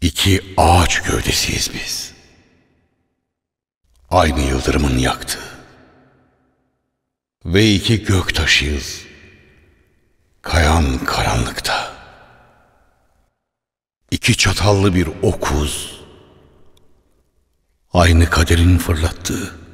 İki ağaç gövdesiyiz biz. Aynı yıldırımın yaktı. Ve iki gök taşıyız. Kayan karanlıkta. İki çatallı bir okuz. Aynı kaderin fırlattığı.